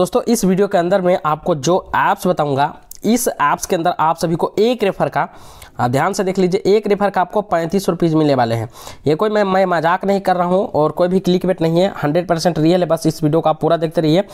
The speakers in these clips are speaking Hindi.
दोस्तों इस वीडियो के अंदर मैं आपको जो ऐप्स बताऊंगा इस ऐप्स के अंदर आप सभी को एक रेफर का आप हाँ, ध्यान से देख लीजिए एक रेफर का आपको पैंतीस रुपीज़ मिलने वाले हैं ये कोई मैं मैं मजाक नहीं कर रहा हूँ और कोई भी क्लिक वेट नहीं है हंड्रेड परसेंट रियल है बस इस वीडियो को आप पूरा देखते रहिए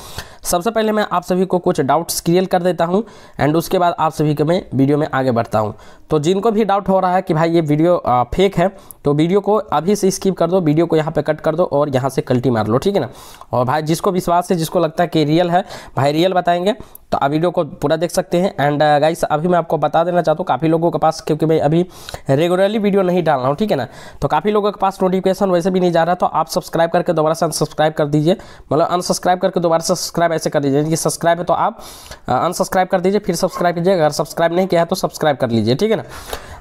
सबसे पहले मैं आप सभी को कुछ डाउट्स क्लियर कर देता हूँ एंड उसके बाद आप सभी के मैं वीडियो में आगे बढ़ता हूँ तो जिनको भी डाउट हो रहा है कि भाई ये वीडियो फेक है तो वीडियो को अभी से स्किप कर दो वीडियो को यहाँ पर कट कर दो और यहाँ से कल्टी मार लो ठीक है ना और भाई जिसको विश्वास है जिसको लगता है कि रियल है भाई रियल बताएंगे तो आप वीडियो को पूरा देख सकते हैं एंड गाइस uh, अभी मैं आपको बता देना चाहता हूँ काफ़ी लोगों के पास क्योंकि मैं अभी रेगुलरली वीडियो नहीं डाल रहा हूँ ठीक है ना तो काफ़ी लोगों के पास नोटिफिकेशन वैसे भी नहीं जा रहा तो आप सब्सक्राइब करके दोबारा से अनसब्सक्राइब कर दीजिए मतलब अनसब्सक्राइब करके दोबारा से सब्सक्राइब ऐसे कर दीजिए यानी सब्सक्राइब है तो आप अनसब्सक्राइब uh, कर दीजिए फिर सब्सक्राइब कीजिए अगर सब्सक्राइब नहीं किया है तो सब्सक्राइब कर लीजिए ठीक है ना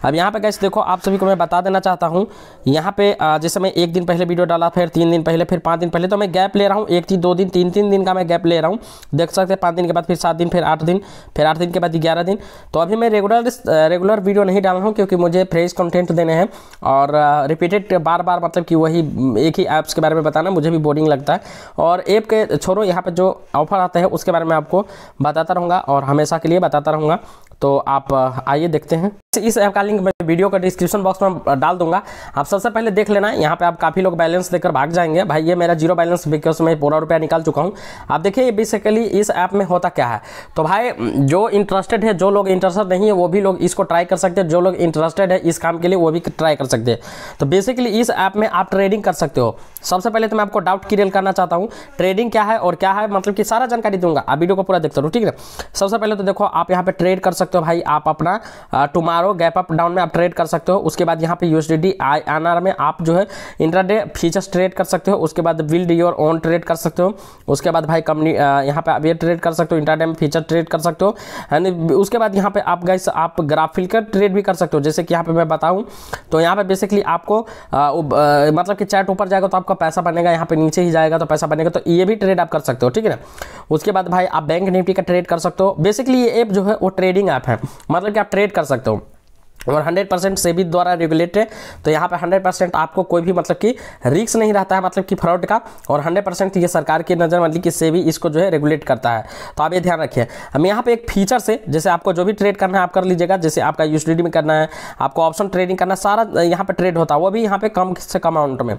अब यहाँ पे गैस देखो आप सभी को मैं बता देना चाहता हूँ यहाँ पे uh, जैसे मैं एक दिन पहले वीडियो डाला फिर तीन दिन पहले फिर पाँच दिन पहले तो मैं गैप ले रहा हूँ एक दिन दो दिन तीन तीन दिन का मैं गैप ले रहा हूँ देख सकते हैं पाँच दिन के बाद फिर सात सात दिन फिर आठ दिन फिर आठ दिन के बाद ग्यारह दिन तो अभी मैं रेगुलर रेगुलर वीडियो नहीं डाल रहा हूँ क्योंकि मुझे फ्रेश कंटेंट देने हैं और रिपीटेड बार बार मतलब कि वही mm, एक ही ऐप्स के बारे में बताना मुझे भी बोरिंग लगता है और ऐप के छोड़ो यहाँ पर जो ऑफर आते हैं उसके बारे में आपको बताता रहूँगा और हमेशा के लिए बताता रहूँगा तो आप आइए देखते हैं इस ऐप का लिंक मैं वीडियो का डिस्क्रिप्शन बॉक्स में डाल दूंगा आप सबसे पहले देख लेना यहाँ पे आप काफ़ी लोग बैलेंस देकर भाग जाएंगे भाई ये मेरा जीरो बैलेंस बिकॉज मैं पूरा रुपया निकाल चुका हूँ आप देखिए बेसिकली इस ऐप में होता क्या है तो भाई जो इंटरेस्टेड है जो लोग इंटरेस्टेड नहीं है वो भी लोग इसको ट्राई कर सकते हैं जो लोग इंटरेस्टेड है इस काम के लिए वो भी ट्राई कर सकते हैं तो बेसिकली इस ऐप में आप ट्रेडिंग कर सकते हो सबसे पहले तो मैं आपको डाउट क्लियर करना चाहता हूँ ट्रेडिंग क्या है और क्या है मतलब कि सारा जानकारी दूंगा आप वीडियो को पूरा देखते रहो ठीक है सबसे पहले तो देखो आप यहाँ पे ट्रेड कर सकते सकते हो भाई आप अपना टुमारो गैप अप डाउन में आप ट्रेड कर सकते हो उसके बाद यहाँ पे यूएसडी आई एनआर में आप जो है इंटरडे फीचर्स ट्रेड कर सकते हो उसके बाद बिल्ड योर ओन ट्रेड कर सकते हो उसके बाद भाई कंपनी यहाँ पे आप ये ट्रेड कर सकते हो इंटरडे में फीचर ट्रेड कर सकते हो एंड उसके बाद यहाँ पे आप गैस आप ग्राफिल का ट्रेड भी कर सकते हो जैसे कि यहाँ पे मैं बताऊँ तो यहाँ पे बेसिकली आपको मतलब कि चैट ऊपर जाएगा तो आपका पैसा बनेगा यहाँ पे नीचे ही जाएगा तो पैसा बनेगा तो ये भी ट्रेड आप कर सकते हो ठीक है ना उसके बाद भाई आप बैंक निफ्टी का ट्रेड कर सकते हो बेसिकली ये ऐप जो है वो ट्रेडिंग ऐप है मतलब कि आप ट्रेड कर सकते हो और 100 परसेंट सेबी द्वारा रेगुलेट है तो यहाँ पर 100 परसेंट आपको कोई भी मतलब कि रिक्स नहीं रहता है मतलब कि फ्रॉड का और 100 परसेंट ये सरकार की नज़र मतलब कि सेबी इसको जो है रेगुलेट करता है तो आप ये ध्यान रखिए हम यहाँ पे एक फीचर से जैसे आपको जो भी ट्रेड करना है आप कर लीजिएगा जैसे आपका यू में करना है आपको ऑप्शन ट्रेडिंग करना सारा यहाँ पर ट्रेड होता है वो भी यहाँ पर कम से कम अमाउंट में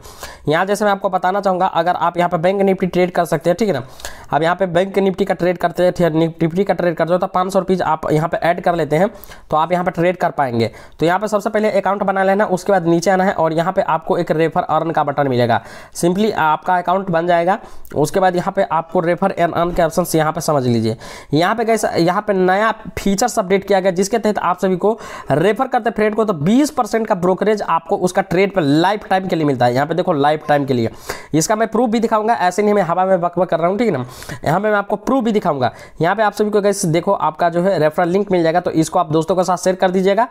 यहाँ जैसे मैं आपको बताना चाहूँगा अगर आप यहाँ पर बैंक निफ्टी ट्रेड कर सकते हैं ठीक है ना अब यहाँ पर बैंक निफ्टी का ट्रेड करते हैं निफ्टी का ट्रेड करते हो तो पाँच सौ आप यहाँ पर ऐड कर लेते हैं तो आप यहाँ पर ट्रेड कर पाएंगे तो यहाँ पर सबसे पहले अकाउंट बना लेना उसके बाद नीचे आना है और यहाँ पर आपको एक रेफर अर्न का बटन मिलेगा सिंपली आपका अकाउंट बन जाएगा उसके बाद यहाँ पर आपको रेफर एंड अर्न के ऑप्शन यहाँ पर समझ लीजिए यहाँ पर कैसा यहाँ पर नया फीचर्स अपडेट किया गया जिसके तहत आप सभी को रेफर करते फ्रेड को तो बीस का ब्रोकरेज आपको उसका ट्रेड पर लाइफ टाइम के लिए मिलता है यहाँ पर देखो लाइफ टाइम के लिए इसका मैं प्रूफ भी दिखाऊंगा ऐसे नहीं मैं हवा में बक बक कर रहा हूँ ठीक है ना यहाँ पे मैं आपको प्रूफ भी दिखाऊंगा यहाँ पे आप सभी को कैसे देखो आपका जो है रेफरल लिंक मिल जाएगा तो इसको आप दोस्तों के साथ शेयर कर दीजिएगा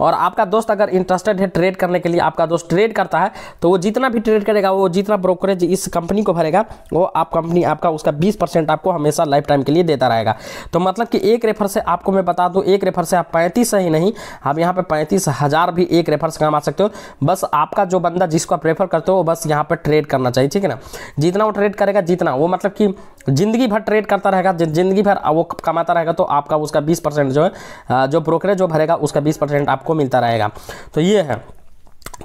और आपका दोस्त अगर इंटरेस्टेड है ट्रेड करने के लिए आपका दोस्त ट्रेड करता है तो वो जितना भी ट्रेड करेगा वो जितना ब्रोकरेज इस कंपनी को भरेगा वो आप कंपनी आपका उसका बीस आपको हमेशा लाइफ टाइम के लिए देता रहेगा तो मतलब कि एक रेफर से आपको मैं बता दूँ एक रेफर से आप पैंतीस ही नहीं आप यहाँ पर पैंतीस हज़ार भी एक रेफर से कमा सकते हो बस आपका जो बंदा जिसको आप रेफर करते हो बस यहाँ पर ट्रेड करना चाहिए ठीक है ना जितना वो ट्रेड करेगा जितना वो मतलब कि ज़िंदगी भर ट्रेड करता रहेगा ज़िंदगी भर वो कमाता रहेगा तो आपका उसका बीस जो है जो ब्रोकरेज जो भरेगा उसका बीस परसेंट आपको मिलता रहेगा तो ये है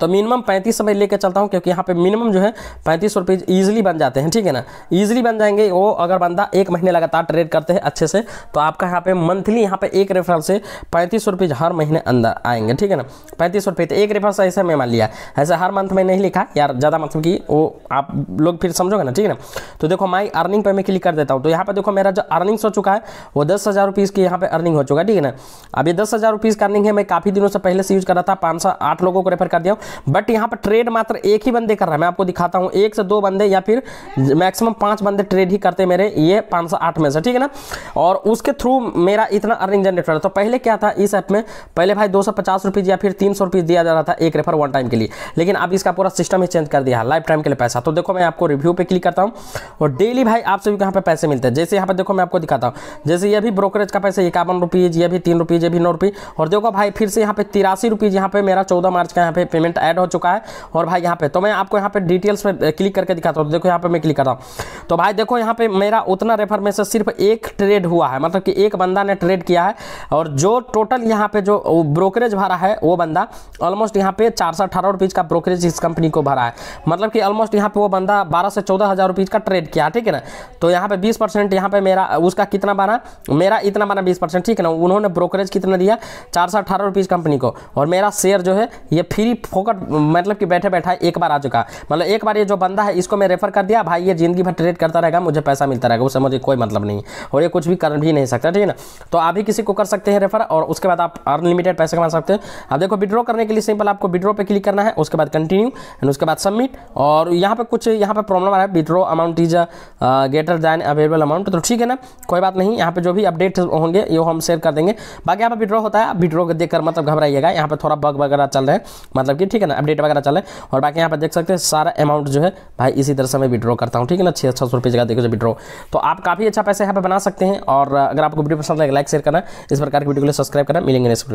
तो मिनिमम पैंतीस में लेकर चलता हूँ क्योंकि यहाँ पे मिनिमम जो है पैंतीस रुपीज़ ईजिली बन जाते हैं ठीक है ना ईजिली बन जाएंगे वो अगर बंदा एक महीने लगातार ट्रेड करते हैं अच्छे से तो आपका यहाँ पे मंथली यहाँ पे एक रेफरल से पैंतीस रुपीज़ हर महीने अंदर आएंगे ठीक है ना पैंतीस रुपये तो एक रेफरल से ऐसे मैं मान लिया ऐसे हर मंथ में नहीं लिखा यार ज़्यादा मतलब कि वो आप लोग फिर समझोगे ना ठीक है ना तो देखो माई अर्निंग पर मैं क्लिक कर देता हूँ तो यहाँ पर देखो मेरा जो अर्निंग्स हो चुका है वो दस हज़ार रुपीज़ की यहाँ पर अर्निंग हो चुका है ठीक है ना अभी दस हज़ार रुपीज़ का अर्निंग है मैं काफ़ी दिनों से पहले से यूज़ कर रहा था पाँच सौ आठ लोगों को रेफर कर दिया हूँ बट यहाँ पर ट्रेड मात्र एक ही बंदे कर रहा है मैं आपको दिखाता हूँ एक से दो बंदे या फिर मैक्सिमम पाँच बंदे ट्रेड ही करते मेरे ये पाँच सौ आठ में से ठीक है ना और उसके थ्रू मेरा इतना अर्निंग जनरेट हो रहा तो पहले क्या था इस ऐप में पहले भाई दो सौ पचास रुपीज़ या फिर तीन सौ रुपीज़ दिया जा रहा था एक रेफर वन टाइम के लिए लेकिन अब इसका पूरा सिस्टम ही चेंज कर दिया लाइफ टाइम के लिए पैसा तो देखो मैं आपको रिव्यू पर क्लिक करता हूँ और डेली भाई आप सभी यहाँ पर पैसे मिलते हैं जैसे यहाँ पर देखो मैं आपको दिखाता हूँ जैसे ये भी ब्रोकरेज का पैसा इक्यावन रुपीज़ ये भी तीन रुपीज़ ये भी नौ रुपीज़ और देखो भाई फिर से यहाँ पे तिरासी रुपीज़ यहाँ पे मेरा चौदह मार्च का यहाँ पे पेमेंट ऐड हो चुका है और भाई यहाँ पे तो मैं आपको यहाँ पे डिटेल्स में क्लिक करके दिखाता हूँ देखो यहाँ पे मैं क्लिक कर रहा हूँ तो भाई देखो यहाँ पे मेरा उतना रेफर में से सिर्फ एक ट्रेड हुआ है मतलब कि एक बंदा ने ट्रेड किया है और जो टोटल यहाँ पे जो ब्रोकरेज भरा है वो बंदा ऑलमोस्ट यहाँ पे चार सौ अठारह रुपीज़ का ब्रोकरेज इस कंपनी को भरा है मतलब कि ऑलमोस्ट यहाँ पे वो बंदा बारह से चौदह हज़ार रुपीज़ का ट्रेड किया ठीक है ना तो यहाँ पे बीस परसेंट यहाँ पे मेरा उसका कितना बना मेरा इतना बना बीस परसेंट ठीक है ना उन्होंने ब्रोकरेज कितना दिया चार सौ अठारह रुपीज़ कंपनी को और मेरा शेयर जो है ये फ्री होकर मतलब कि बैठे बैठा एक बार आ चुका मतलब एक बार ये जो बंदा है इसको मैं रेफर कर दिया भाई ये जिंदगी भर ट्रेड करता रहेगा मुझे पैसा मिलता रहेगा उससे मुझे कोई मतलब नहीं और ये कुछ भी कर भी नहीं सकता ठीक है ना तो आप भी किसी को कर सकते हैं रेफर और उसके बाद आप अनलिमिटेड पैसे कमा सकते हैं अब देखो विड्रॉ करने के लिए सिंपल आपको विड्रॉ पर क्लिक करना है उसके बाद कंटिन्यू एंड उसके बाद सबमिट और यहाँ पर कुछ यहाँ पर प्रॉब्लम आ रहा है withdraw amount is greater than available amount तो ठीक है ना कोई बात नहीं यहाँ पर जो भी अपडेट होंगे ये हम शेयर कर देंगे बाकी यहाँ पर विड्रॉ होता है विड्रॉ देखकर मतलब घबराइएगा यहाँ पर थोड़ा बग वगैरह चल रहा है मतलब कि ठीक है ना अपडेट वगैरह चले और बाकी यहाँ पर देख सकते हैं सारा अमाउंट जो है भाई इसी तरह से मैं विड्रॉ करता हूँ ठीक है ना छः सौ रुपये जगह देखो जो विड्रॉ तो आप काफ़ी अच्छा पैसे यहाँ पर बना सकते हैं और अगर आपको वीडियो पसंद है लाइक शेयर करना इस प्रकार की वीडियो को सब्सक्राइब करना मिलेंगे नेक्स्ट